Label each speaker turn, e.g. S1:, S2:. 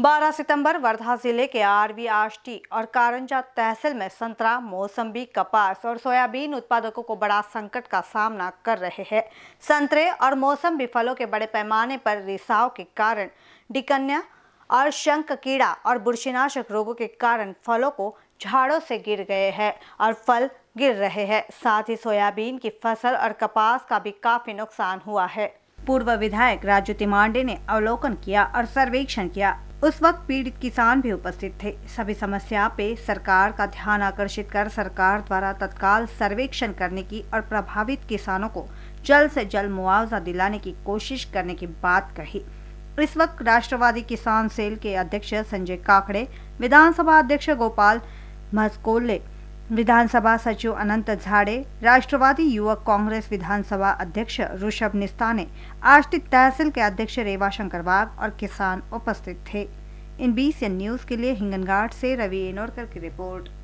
S1: 12 सितंबर वर्धा जिले के आरवी आष्टी और कारंजा तहसील में संतरा मौसम्बी कपास और सोयाबीन उत्पादकों को बड़ा संकट का सामना कर रहे हैं संतरे और मौसम्बी फलों के बड़े पैमाने पर रिसाव के कारण डिकन्या और शंख कीड़ा और बुरशीनाशक रोगों के कारण फलों को झाड़ों से गिर गए हैं और फल गिर रहे हैं साथ ही सोयाबीन की फसल और कपास का भी काफी नुकसान हुआ है पूर्व विधायक राजू तिमांडे ने अवलोकन किया और सर्वेक्षण किया उस वक्त पीड़ित किसान भी उपस्थित थे सभी समस्या पे सरकार का ध्यान आकर्षित कर सरकार द्वारा तत्काल सर्वेक्षण करने की और प्रभावित किसानों को जल्द से जल्द मुआवजा दिलाने की कोशिश करने की बात कही इस वक्त राष्ट्रवादी किसान सेल के अध्यक्ष संजय काकड़े विधानसभा अध्यक्ष गोपाल मस्कोले विधानसभा सचिव अनंत झाड़े राष्ट्रवादी युवक कांग्रेस विधानसभा अध्यक्ष ऋषभ निस्ताने आष्टिक तहसील के अध्यक्ष रेवा शंकर बाग और किसान उपस्थित थे इन बीस न्यूज के लिए हिंगनघाट से रवि एनोरकर की रिपोर्ट